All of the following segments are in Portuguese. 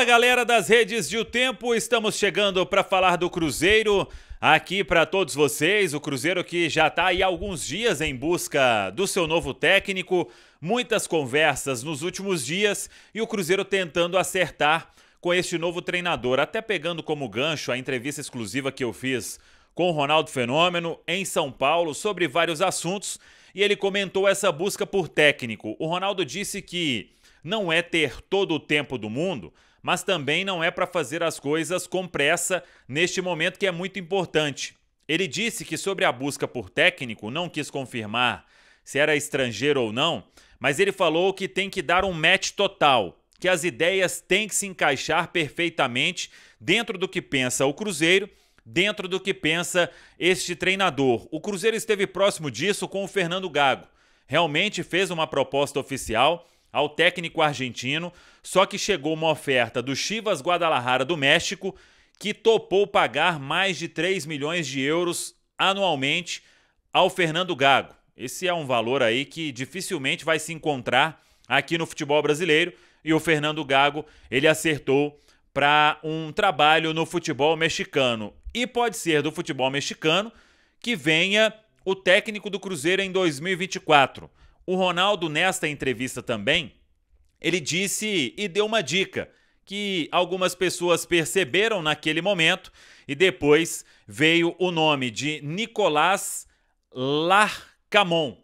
Fala galera das redes de O Tempo, estamos chegando para falar do Cruzeiro aqui para todos vocês. O Cruzeiro que já está aí há alguns dias em busca do seu novo técnico, muitas conversas nos últimos dias e o Cruzeiro tentando acertar com este novo treinador, até pegando como gancho a entrevista exclusiva que eu fiz com o Ronaldo Fenômeno em São Paulo sobre vários assuntos e ele comentou essa busca por técnico. O Ronaldo disse que não é ter todo o tempo do mundo, mas também não é para fazer as coisas com pressa neste momento que é muito importante. Ele disse que sobre a busca por técnico, não quis confirmar se era estrangeiro ou não, mas ele falou que tem que dar um match total, que as ideias têm que se encaixar perfeitamente dentro do que pensa o Cruzeiro, dentro do que pensa este treinador. O Cruzeiro esteve próximo disso com o Fernando Gago. Realmente fez uma proposta oficial, ao técnico argentino, só que chegou uma oferta do Chivas Guadalajara do México, que topou pagar mais de 3 milhões de euros anualmente ao Fernando Gago. Esse é um valor aí que dificilmente vai se encontrar aqui no futebol brasileiro e o Fernando Gago, ele acertou para um trabalho no futebol mexicano. E pode ser do futebol mexicano que venha o técnico do Cruzeiro em 2024. O Ronaldo, nesta entrevista também, ele disse e deu uma dica que algumas pessoas perceberam naquele momento e depois veio o nome de Nicolas Larcamon.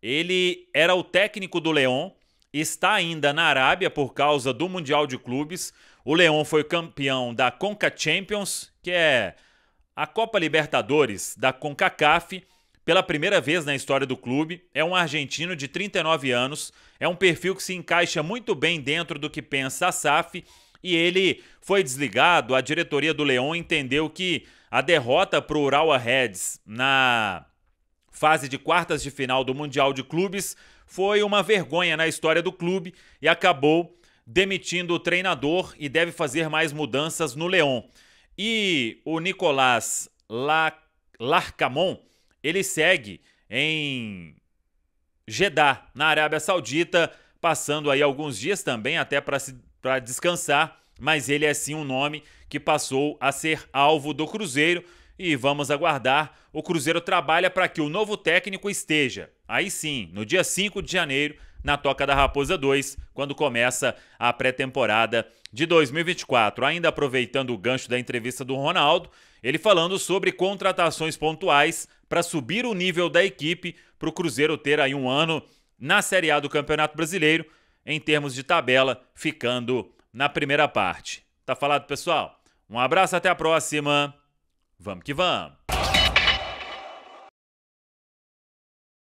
Ele era o técnico do Leão, está ainda na Arábia por causa do Mundial de Clubes. O Leão foi campeão da Conca Champions, que é a Copa Libertadores da CONCACAF, pela primeira vez na história do clube, é um argentino de 39 anos, é um perfil que se encaixa muito bem dentro do que pensa a SAF e ele foi desligado. A diretoria do Leão entendeu que a derrota para o Urawa Reds na fase de quartas de final do Mundial de Clubes foi uma vergonha na história do clube e acabou demitindo o treinador e deve fazer mais mudanças no Leão. E o Nicolás La Larcamon ele segue em Jeddah, na Arábia Saudita, passando aí alguns dias também até para descansar, mas ele é sim um nome que passou a ser alvo do Cruzeiro e vamos aguardar. O Cruzeiro trabalha para que o novo técnico esteja, aí sim, no dia 5 de janeiro, na Toca da Raposa 2, quando começa a pré-temporada de 2024. Ainda aproveitando o gancho da entrevista do Ronaldo, ele falando sobre contratações pontuais para subir o nível da equipe para o Cruzeiro ter aí um ano na Série A do Campeonato Brasileiro, em termos de tabela, ficando na primeira parte. Tá falado, pessoal? Um abraço, até a próxima. Vamos que vamos!